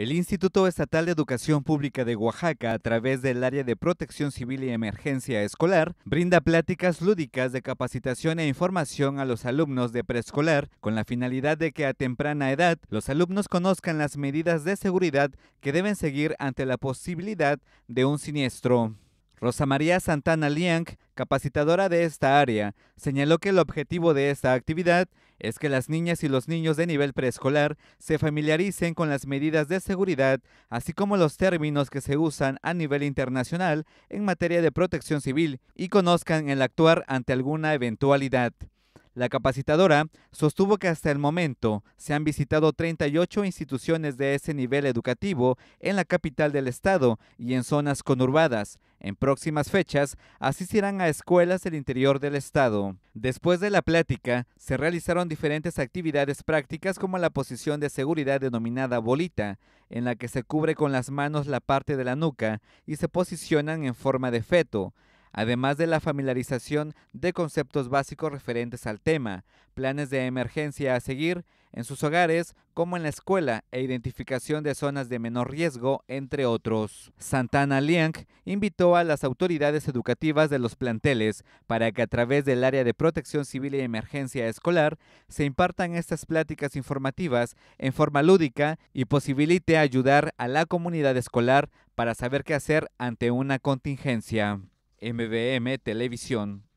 El Instituto Estatal de Educación Pública de Oaxaca, a través del área de protección civil y emergencia escolar, brinda pláticas lúdicas de capacitación e información a los alumnos de preescolar con la finalidad de que a temprana edad los alumnos conozcan las medidas de seguridad que deben seguir ante la posibilidad de un siniestro. Rosa María Santana Liang, capacitadora de esta área, señaló que el objetivo de esta actividad es que las niñas y los niños de nivel preescolar se familiaricen con las medidas de seguridad, así como los términos que se usan a nivel internacional en materia de protección civil y conozcan el actuar ante alguna eventualidad. La capacitadora sostuvo que hasta el momento se han visitado 38 instituciones de ese nivel educativo en la capital del estado y en zonas conurbadas, en próximas fechas asistirán a escuelas del interior del estado. Después de la plática, se realizaron diferentes actividades prácticas como la posición de seguridad denominada bolita, en la que se cubre con las manos la parte de la nuca y se posicionan en forma de feto además de la familiarización de conceptos básicos referentes al tema, planes de emergencia a seguir en sus hogares como en la escuela e identificación de zonas de menor riesgo, entre otros. Santana Liang invitó a las autoridades educativas de los planteles para que a través del área de protección civil y emergencia escolar se impartan estas pláticas informativas en forma lúdica y posibilite ayudar a la comunidad escolar para saber qué hacer ante una contingencia. MVM Televisión.